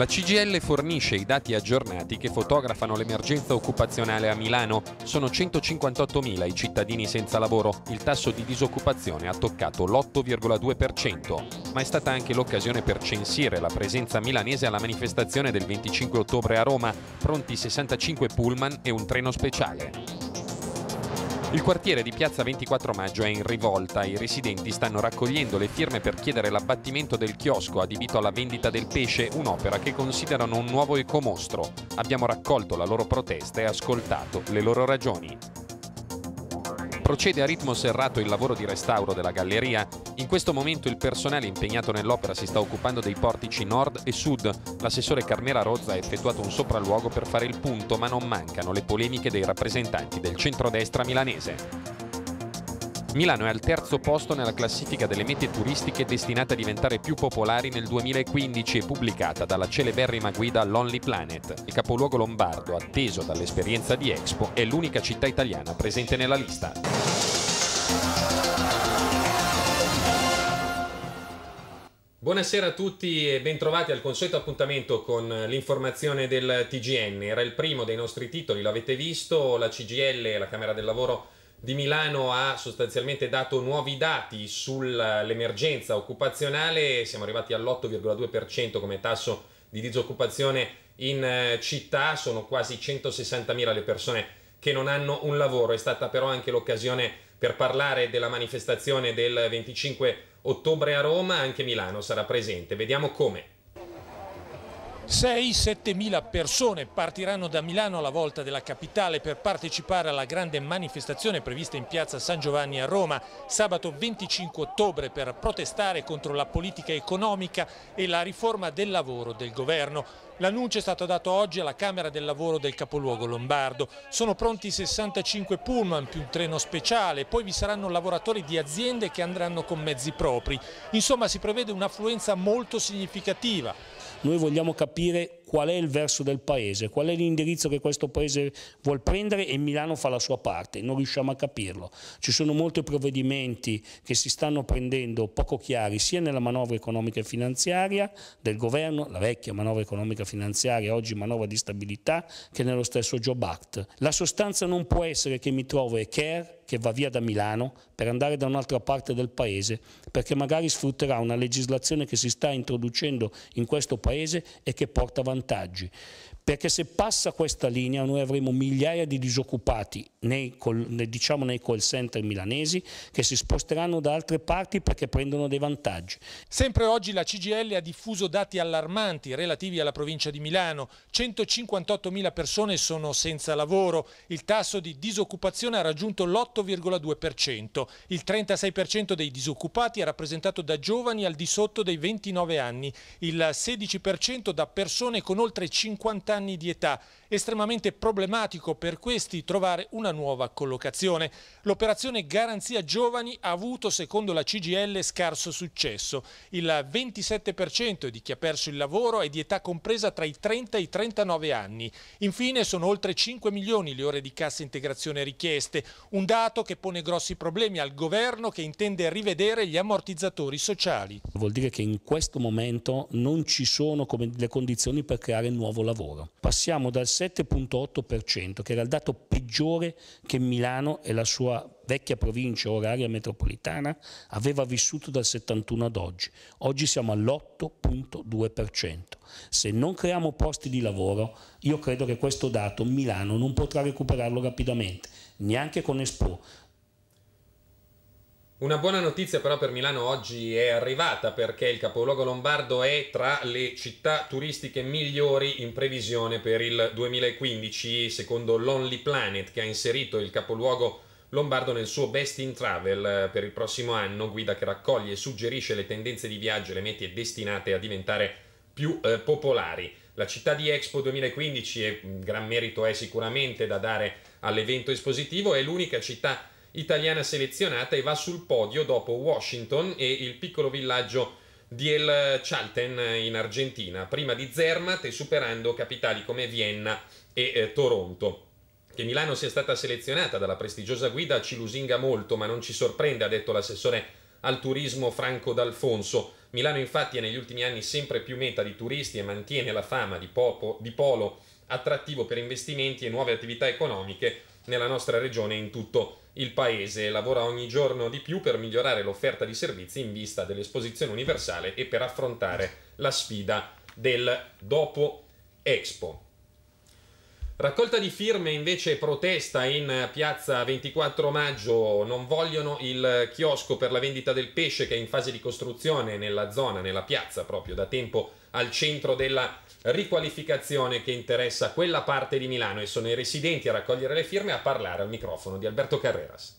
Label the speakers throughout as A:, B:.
A: La CGL fornisce i dati aggiornati che fotografano l'emergenza occupazionale a Milano. Sono 158.000 i cittadini senza lavoro. Il tasso di disoccupazione ha toccato l'8,2%, ma è stata anche l'occasione per censire la presenza milanese alla manifestazione del 25 ottobre a Roma, pronti 65 pullman e un treno speciale. Il quartiere di Piazza 24 Maggio è in rivolta, i residenti stanno raccogliendo le firme per chiedere l'abbattimento del chiosco adibito alla vendita del pesce, un'opera che considerano un nuovo ecomostro. Abbiamo raccolto la loro protesta e ascoltato le loro ragioni. Procede a ritmo serrato il lavoro di restauro della galleria. In questo momento il personale impegnato nell'opera si sta occupando dei portici nord e sud. L'assessore Carmela Rozza ha effettuato un sopralluogo per fare il punto, ma non mancano le polemiche dei rappresentanti del centrodestra milanese. Milano è al terzo posto nella classifica delle mete turistiche destinate a diventare più popolari nel 2015 e pubblicata dalla celeberrima guida Lonely Planet. Il capoluogo lombardo, atteso dall'esperienza di Expo, è l'unica città italiana presente nella lista. Buonasera a tutti e bentrovati al consueto appuntamento con l'informazione del TGN. Era il primo dei nostri titoli, l'avete visto, la CGL, la Camera del Lavoro di Milano ha sostanzialmente dato nuovi dati sull'emergenza occupazionale, siamo arrivati all'8,2% come tasso di disoccupazione in eh, città, sono quasi 160.000 le persone che non hanno un lavoro, è stata però anche l'occasione per parlare della manifestazione del 25 ottobre a
B: Roma, anche Milano sarà presente, vediamo come. 6-7 mila persone partiranno da Milano alla volta della capitale per partecipare alla grande manifestazione prevista in piazza San Giovanni a Roma sabato 25 ottobre per protestare contro la politica economica e la riforma del lavoro del governo. L'annuncio è stato dato oggi alla Camera del Lavoro del capoluogo lombardo. Sono pronti 65 pullman più un treno speciale, poi vi saranno lavoratori di aziende che andranno con mezzi propri. Insomma si prevede un'affluenza molto significativa.
C: Noi vogliamo capire qual è il verso del paese, qual è l'indirizzo che questo paese vuole prendere e Milano fa la sua parte, non riusciamo a capirlo. Ci sono molti provvedimenti che si stanno prendendo poco chiari sia nella manovra economica e finanziaria del governo, la vecchia manovra economica e finanziaria, oggi manovra di stabilità, che nello stesso Job Act. La sostanza non può essere che mi trovo e care che va via da Milano per andare da un'altra parte del paese, perché magari sfrutterà una legislazione che si sta introducendo in questo paese e che porta avanti vantaggi perché se passa questa linea noi avremo migliaia di disoccupati nei, diciamo nei call center milanesi che si sposteranno da altre parti perché prendono dei vantaggi.
B: Sempre oggi la CGL ha diffuso dati allarmanti relativi alla provincia di Milano. 158.000 persone sono senza lavoro, il tasso di disoccupazione ha raggiunto l'8,2%, il 36% dei disoccupati è rappresentato da giovani al di sotto dei 29 anni, il 16% da persone con oltre 50 anni anni di età. Estremamente problematico per questi trovare una nuova collocazione. L'operazione Garanzia Giovani ha avuto, secondo la CGL, scarso successo. Il 27% di chi ha perso il lavoro è di età compresa tra i 30 e i 39 anni. Infine sono oltre 5 milioni le ore di cassa integrazione richieste, un dato che pone grossi problemi al governo che intende rivedere gli ammortizzatori sociali.
C: Vuol dire che in questo momento non ci sono le condizioni per creare nuovo lavoro. Passiamo dal 7.8%, che era il dato peggiore che Milano e la sua vecchia provincia oraria metropolitana aveva vissuto dal 71 ad oggi. Oggi siamo all'8.2%. Se non creiamo posti di lavoro, io credo che questo dato Milano non potrà recuperarlo rapidamente, neanche con Expo,
A: una buona notizia però per Milano oggi è arrivata perché il capoluogo lombardo è tra le città turistiche migliori in previsione per il 2015 secondo l'Only Planet che ha inserito il capoluogo lombardo nel suo Best in Travel eh, per il prossimo anno, guida che raccoglie e suggerisce le tendenze di viaggio e le mete destinate a diventare più eh, popolari. La città di Expo 2015, e mm, gran merito è sicuramente da dare all'evento espositivo, è l'unica città italiana selezionata e va sul podio dopo Washington e il piccolo villaggio di El Chalten eh, in Argentina, prima di Zermatt e superando capitali come Vienna e eh, Toronto. Che Milano sia stata selezionata dalla prestigiosa guida ci lusinga molto, ma non ci sorprende, ha detto l'assessore al turismo Franco D'Alfonso. Milano infatti è negli ultimi anni sempre più meta di turisti e mantiene la fama di, popo, di polo attrattivo per investimenti e nuove attività economiche nella nostra regione e in tutto il mondo. Il Paese lavora ogni giorno di più per migliorare l'offerta di servizi in vista dell'esposizione universale e per affrontare la sfida del dopo Expo. Raccolta di firme invece protesta in piazza 24 maggio, non vogliono il chiosco per la vendita del pesce che è in fase di costruzione nella zona, nella piazza proprio da tempo al centro della riqualificazione che interessa quella parte di Milano e sono i residenti a raccogliere le firme a parlare al microfono di Alberto
B: Carreras.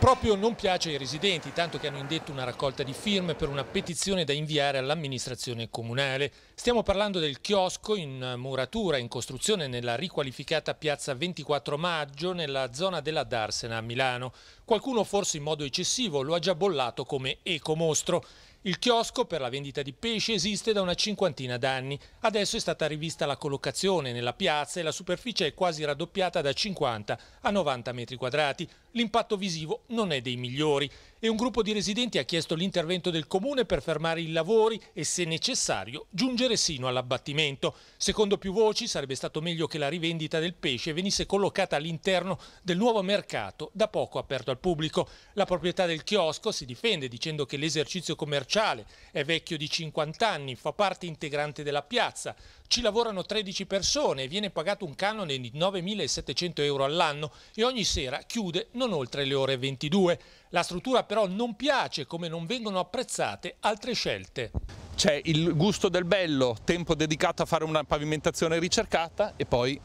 B: Proprio non piace ai residenti, tanto che hanno indetto una raccolta di firme per una petizione da inviare all'amministrazione comunale. Stiamo parlando del chiosco in muratura, in costruzione nella riqualificata piazza 24 maggio nella zona della Darsena a Milano. Qualcuno forse in modo eccessivo lo ha già bollato come ecomostro il chiosco per la vendita di pesce esiste da una cinquantina d'anni. Adesso è stata rivista la collocazione nella piazza e la superficie è quasi raddoppiata da 50 a 90 metri quadrati. L'impatto visivo non è dei migliori e un gruppo di residenti ha chiesto l'intervento del comune per fermare i lavori e, se necessario, giungere sino all'abbattimento. Secondo più voci sarebbe stato meglio che la rivendita del pesce venisse collocata all'interno del nuovo mercato da poco aperto al pubblico. La proprietà del chiosco si difende dicendo che l'esercizio commerciale è vecchio di 50 anni, fa parte integrante della piazza, ci lavorano 13 persone e viene pagato un canone di 9.700 euro all'anno e ogni sera chiude non oltre le ore 22. La struttura però non piace come non vengono apprezzate altre scelte. C'è il gusto del bello, tempo dedicato a fare una pavimentazione ricercata e poi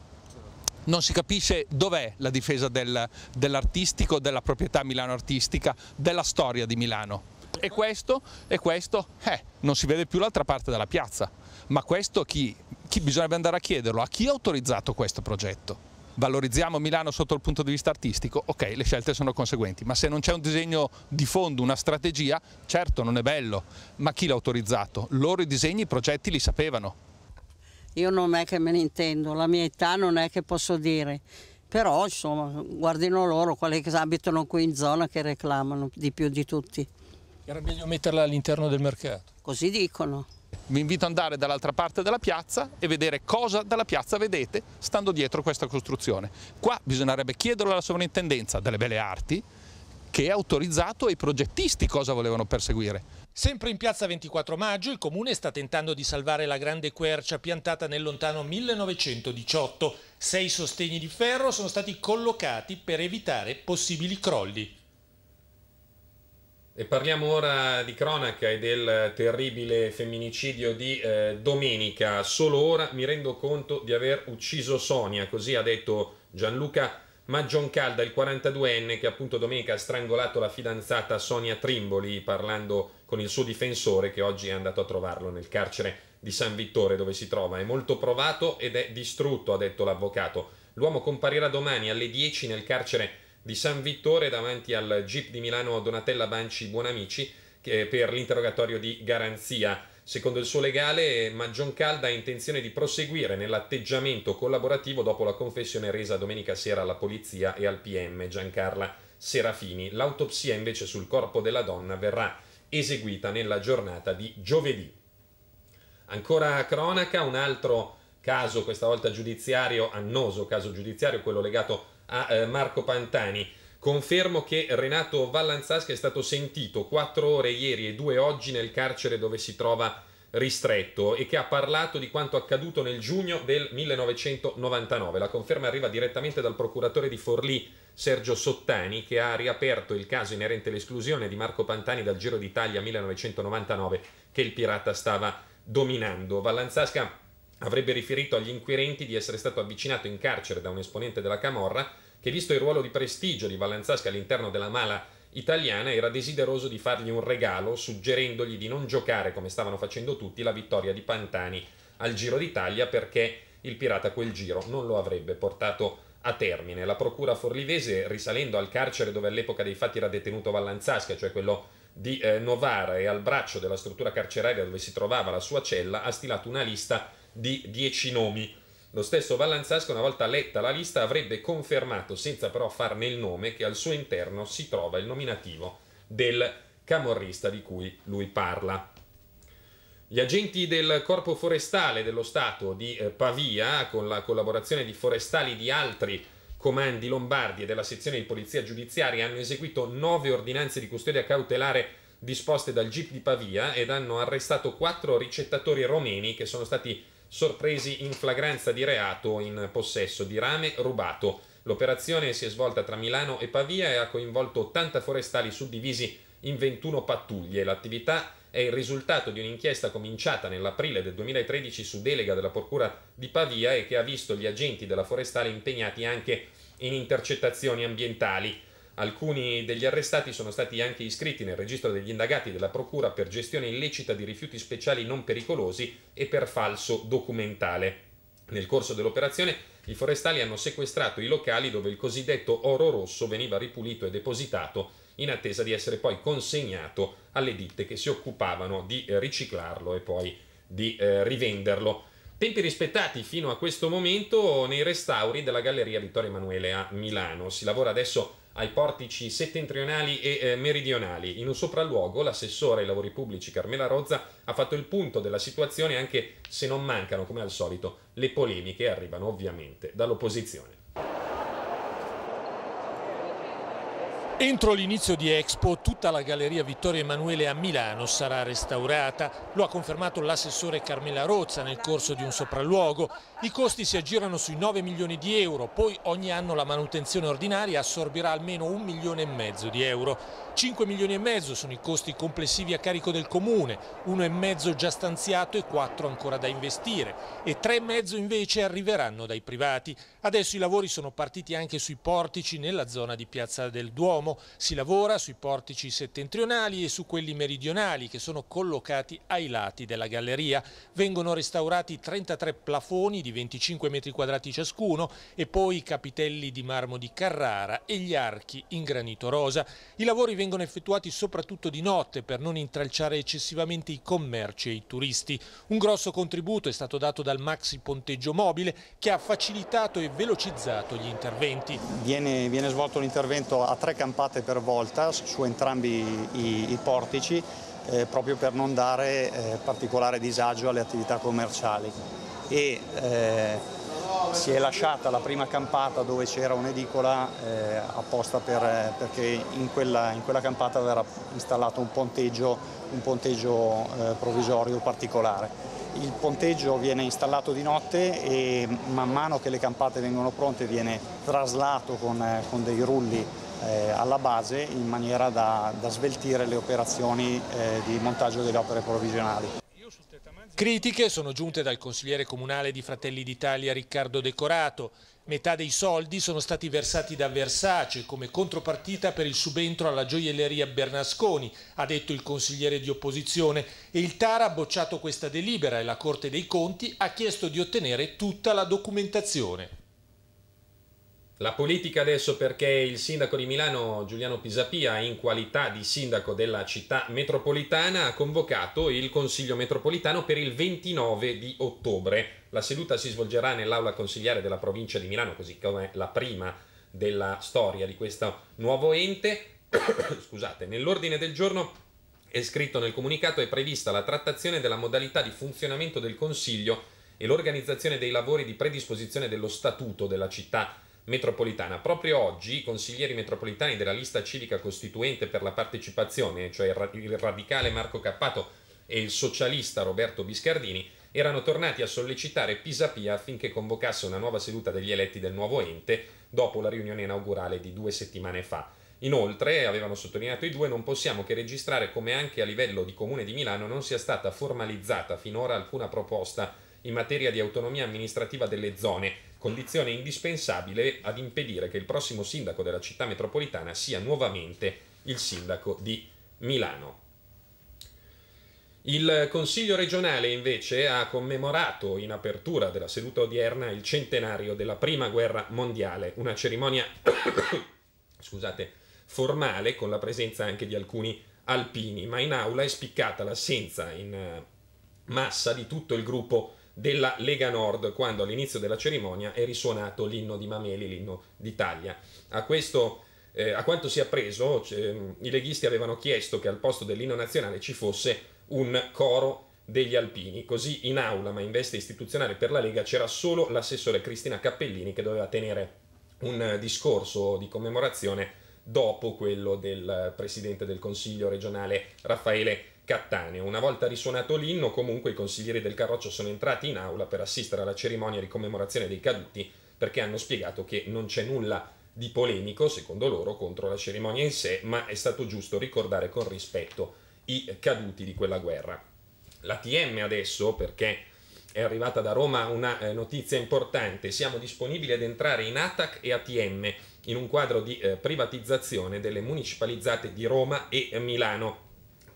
B: non si capisce dov'è la difesa del, dell'artistico, della proprietà Milano artistica, della storia di Milano. E questo, e questo eh, non si vede più l'altra parte della piazza. Ma questo chi, chi bisognerebbe andare a chiederlo? A chi ha autorizzato questo progetto? valorizziamo Milano sotto il punto di vista artistico, ok, le scelte sono conseguenti, ma se non c'è un disegno di fondo, una strategia, certo non è bello, ma chi l'ha autorizzato? Loro i disegni, i progetti li sapevano.
C: Io non è che me ne intendo, la mia età non è che posso dire, però insomma guardino loro quelli che abitano qui in zona che reclamano di più di tutti. Era meglio metterla all'interno del mercato. Così dicono.
B: Vi invito ad andare dall'altra parte della piazza e vedere cosa dalla piazza vedete stando dietro questa costruzione. Qua bisognerebbe chiederlo alla sovrintendenza delle belle arti che ha autorizzato ai progettisti cosa volevano perseguire. Sempre in piazza 24 maggio il comune sta tentando di salvare la grande quercia piantata nel lontano 1918. Sei sostegni di ferro sono stati collocati per evitare possibili crolli.
A: E parliamo ora di cronaca e del terribile femminicidio di eh, domenica. Solo ora mi rendo conto di aver ucciso Sonia, così ha detto Gianluca Maggioncalda, il 42enne che appunto domenica ha strangolato la fidanzata Sonia Trimboli parlando con il suo difensore che oggi è andato a trovarlo nel carcere di San Vittore dove si trova. È molto provato ed è distrutto, ha detto l'avvocato. L'uomo comparirà domani alle 10 nel carcere di San Vittore davanti al GIP di Milano Donatella Banci Buonamici per l'interrogatorio di garanzia. Secondo il suo legale, Maggion Calda ha intenzione di proseguire nell'atteggiamento collaborativo dopo la confessione resa domenica sera alla polizia e al PM Giancarla Serafini. L'autopsia invece sul corpo della donna verrà eseguita nella giornata di giovedì. Ancora cronaca, un altro caso, questa volta giudiziario, annoso caso giudiziario, quello legato a eh, Marco Pantani. Confermo che Renato Vallanzaschi è stato sentito quattro ore ieri e due oggi nel carcere dove si trova ristretto e che ha parlato di quanto accaduto nel giugno del 1999. La conferma arriva direttamente dal procuratore di Forlì Sergio Sottani che ha riaperto il caso inerente all'esclusione di Marco Pantani dal Giro d'Italia 1999 che il pirata stava dominando. Vallanzasca avrebbe riferito agli inquirenti di essere stato avvicinato in carcere da un esponente della Camorra che, visto il ruolo di prestigio di Vallanzasca all'interno della mala italiana, era desideroso di fargli un regalo, suggerendogli di non giocare, come stavano facendo tutti, la vittoria di Pantani al Giro d'Italia perché il pirata quel giro non lo avrebbe portato a termine. La procura forlivese, risalendo al carcere dove all'epoca dei fatti era detenuto Vallanzasca, cioè quello di eh, Novara e al braccio della struttura carceraria dove si trovava la sua cella, ha stilato una lista di 10 nomi. Lo stesso Vallanzasca, una volta letta la lista, avrebbe confermato, senza però farne il nome, che al suo interno si trova il nominativo del camorrista di cui lui parla. Gli agenti del Corpo Forestale dello Stato di eh, Pavia, con la collaborazione di forestali di altri comandi lombardi e della sezione di polizia giudiziaria, hanno eseguito nove ordinanze di custodia cautelare disposte dal GIP di Pavia ed hanno arrestato quattro ricettatori romeni che sono stati sorpresi in flagranza di reato in possesso di rame rubato. L'operazione si è svolta tra Milano e Pavia e ha coinvolto 80 forestali suddivisi in 21 pattuglie. L'attività è il risultato di un'inchiesta cominciata nell'aprile del 2013 su delega della Procura di Pavia e che ha visto gli agenti della forestale impegnati anche in intercettazioni ambientali. Alcuni degli arrestati sono stati anche iscritti nel registro degli indagati della Procura per gestione illecita di rifiuti speciali non pericolosi e per falso documentale. Nel corso dell'operazione i forestali hanno sequestrato i locali dove il cosiddetto oro rosso veniva ripulito e depositato in attesa di essere poi consegnato alle ditte che si occupavano di eh, riciclarlo e poi di eh, rivenderlo. Tempi rispettati fino a questo momento nei restauri della Galleria Vittorio Emanuele a Milano. Si lavora adesso ai portici settentrionali e eh, meridionali. In un sopralluogo l'assessore ai lavori pubblici Carmela Rozza ha fatto il punto della situazione anche se non mancano, come al solito, le
B: polemiche arrivano ovviamente dall'opposizione. Entro l'inizio di Expo tutta la Galleria Vittorio Emanuele a Milano sarà restaurata, lo ha confermato l'assessore Carmela Rozza nel corso di un sopralluogo. I costi si aggirano sui 9 milioni di euro, poi ogni anno la manutenzione ordinaria assorbirà almeno un milione e mezzo di euro. 5 milioni e mezzo sono i costi complessivi a carico del Comune, uno e mezzo già stanziato e quattro ancora da investire e tre e mezzo invece arriveranno dai privati. Adesso i lavori sono partiti anche sui portici nella zona di Piazza del Duomo sappiamo, si lavora sui portici settentrionali e su quelli meridionali che sono collocati ai lati della galleria. Vengono restaurati 33 plafoni di 25 metri quadrati ciascuno e poi i capitelli di marmo di Carrara e gli archi in granito rosa. I lavori vengono effettuati soprattutto di notte per non intralciare eccessivamente i commerci e i turisti. Un grosso contributo è stato dato dal maxi ponteggio mobile che ha facilitato e velocizzato gli interventi. Viene, viene svolto un intervento a tre campane rampate per volta su entrambi i, i portici eh, proprio per non dare eh, particolare disagio alle attività commerciali. E, eh, si è lasciata la prima campata dove c'era un'edicola eh, apposta per, perché in quella, in quella, campata verrà installato un ponteggio, un ponteggio eh, provvisorio particolare. Il ponteggio viene installato di notte e man mano che le campate vengono pronte viene traslato con, eh, con dei rulli eh, alla base in maniera da, da sveltire le operazioni eh, di montaggio delle opere provvisionali. Critiche sono giunte dal consigliere comunale di Fratelli d'Italia Riccardo Decorato. Metà dei soldi sono stati versati da Versace come contropartita per il subentro alla gioielleria Bernasconi, ha detto il consigliere di opposizione, e il TAR ha bocciato questa delibera e la Corte dei Conti ha chiesto di ottenere tutta la documentazione. La politica adesso perché il sindaco di
A: Milano Giuliano Pisapia in qualità di sindaco della città metropolitana ha convocato il Consiglio metropolitano per il 29 di ottobre. La seduta si svolgerà nell'aula consigliare della provincia di Milano, così come la prima della storia di questo nuovo ente. Scusate, nell'ordine del giorno è scritto nel comunicato è prevista la trattazione della modalità di funzionamento del Consiglio e l'organizzazione dei lavori di predisposizione dello statuto della città metropolitana metropolitana. Proprio oggi i consiglieri metropolitani della lista civica costituente per la partecipazione, cioè il radicale Marco Cappato e il socialista Roberto Biscardini, erano tornati a sollecitare Pisapia affinché convocasse una nuova seduta degli eletti del nuovo ente dopo la riunione inaugurale di due settimane fa. Inoltre, avevano sottolineato i due, non possiamo che registrare come anche a livello di Comune di Milano non sia stata formalizzata finora alcuna proposta in materia di autonomia amministrativa delle zone condizione indispensabile ad impedire che il prossimo sindaco della città metropolitana sia nuovamente il sindaco di Milano. Il Consiglio regionale invece ha commemorato in apertura della seduta odierna il centenario della Prima Guerra Mondiale, una cerimonia scusate, formale con la presenza anche di alcuni alpini, ma in aula è spiccata l'assenza in eh, massa di tutto il gruppo della Lega Nord quando all'inizio della cerimonia è risuonato l'inno di Mameli, l'inno d'Italia. A, questo, eh, a quanto si è appreso, cioè, i leghisti avevano chiesto che al posto dell'inno nazionale ci fosse un coro degli alpini. Così in aula, ma in veste istituzionale per la Lega, c'era solo l'assessore Cristina Cappellini che doveva tenere un discorso di commemorazione dopo quello del presidente del Consiglio regionale Raffaele Cappellini. Cattaneo. Una volta risuonato l'inno, comunque i consiglieri del Carroccio sono entrati in aula per assistere alla cerimonia di commemorazione dei caduti perché hanno spiegato che non c'è nulla di polemico, secondo loro, contro la cerimonia in sé, ma è stato giusto ricordare con rispetto i caduti di quella guerra. La TM adesso, perché è arrivata da Roma una eh, notizia importante, siamo disponibili ad entrare in ATAC e ATM in un quadro di eh, privatizzazione delle municipalizzate di Roma e Milano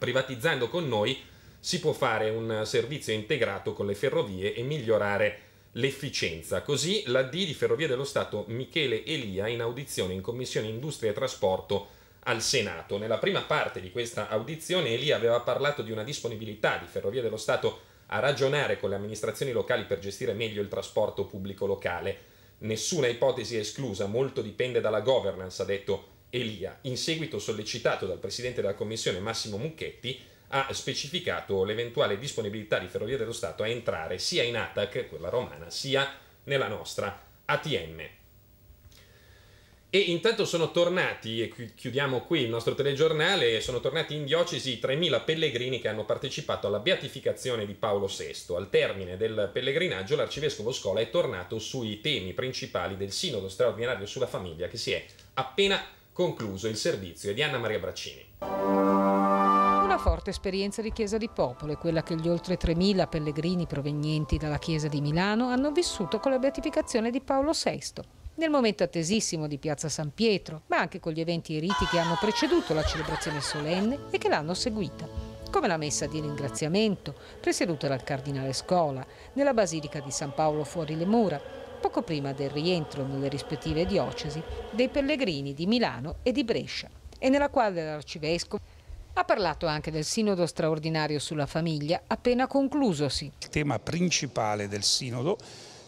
A: privatizzando con noi si può fare un servizio integrato con le ferrovie e migliorare l'efficienza. Così la di Ferrovie dello Stato Michele Elia in audizione in Commissione Industria e Trasporto al Senato. Nella prima parte di questa audizione Elia aveva parlato di una disponibilità di Ferrovie dello Stato a ragionare con le amministrazioni locali per gestire meglio il trasporto pubblico locale. Nessuna ipotesi è esclusa, molto dipende dalla governance, ha detto Elia, in seguito sollecitato dal presidente della commissione Massimo Mucchetti, ha specificato l'eventuale disponibilità di Ferrovie dello Stato a entrare sia in ATAC, quella romana, sia nella nostra ATM. E intanto sono tornati, e chiudiamo qui il nostro telegiornale, sono tornati in diocesi 3.000 pellegrini che hanno partecipato alla beatificazione di Paolo VI. Al termine del pellegrinaggio l'arcivescovo Scola è tornato sui temi principali del sinodo straordinario sulla famiglia che si è appena concluso il servizio di Anna Maria Braccini.
B: Una forte esperienza di Chiesa di Popolo è quella che gli oltre 3.000 pellegrini provenienti dalla Chiesa di Milano hanno vissuto con la beatificazione di Paolo VI, nel momento attesissimo di Piazza San Pietro, ma anche con gli eventi e riti che hanno preceduto la celebrazione solenne e che l'hanno seguita, come la messa di ringraziamento, presieduta dal Cardinale Scola, nella Basilica di San Paolo fuori le mura, poco prima del rientro nelle rispettive diocesi dei pellegrini di Milano e di Brescia e nella quale l'arcivescovo ha parlato anche del sinodo straordinario sulla
D: famiglia appena conclusosi. Il tema principale del sinodo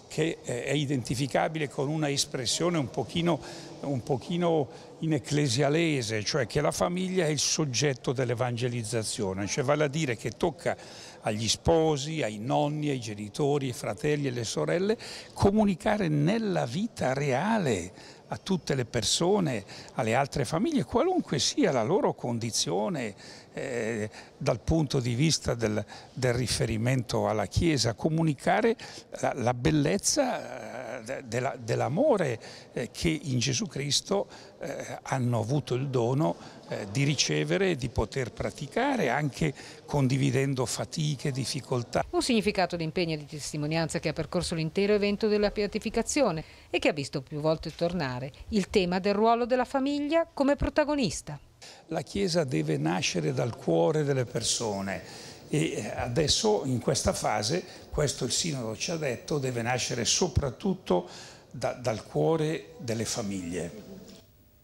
D: che eh, è identificabile con una espressione un pochino, un pochino in ecclesialese, cioè che la famiglia è il soggetto dell'evangelizzazione, cioè vale a dire che tocca agli sposi, ai nonni, ai genitori, ai fratelli e alle sorelle comunicare nella vita reale a tutte le persone, alle altre famiglie, qualunque sia la loro condizione eh, dal punto di vista del, del, riferimento alla Chiesa, comunicare la, la bellezza eh, dell'amore eh, che in Gesù Cristo eh, hanno avuto il dono eh, di ricevere e di poter praticare anche condividendo fatiche, e difficoltà.
B: Un significato di impegno e di testimonianza che ha percorso l'intero evento della beatificazione e che ha visto più volte tornare il tema del ruolo della famiglia come protagonista.
D: La Chiesa deve nascere dal cuore delle persone e eh, adesso in questa fase, questo il Sinodo ci ha detto, deve nascere soprattutto da, dal cuore delle famiglie.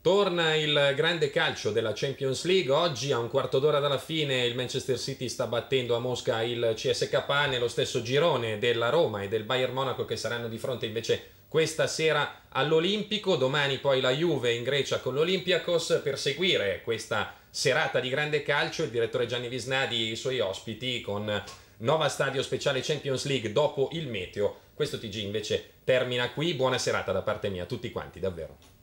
A: Torna il grande calcio della Champions League, oggi a un quarto d'ora dalla fine il Manchester City sta battendo a Mosca il CSKA nello stesso girone della Roma e del Bayern Monaco che saranno di fronte invece questa sera all'Olimpico, domani poi la Juve in Grecia con l'Olympiakos per seguire questa serata di grande calcio il direttore Gianni Visnadi e i suoi ospiti con Nova Stadio Speciale Champions League dopo il meteo. Questo TG invece termina qui, buona serata da parte mia a tutti quanti davvero.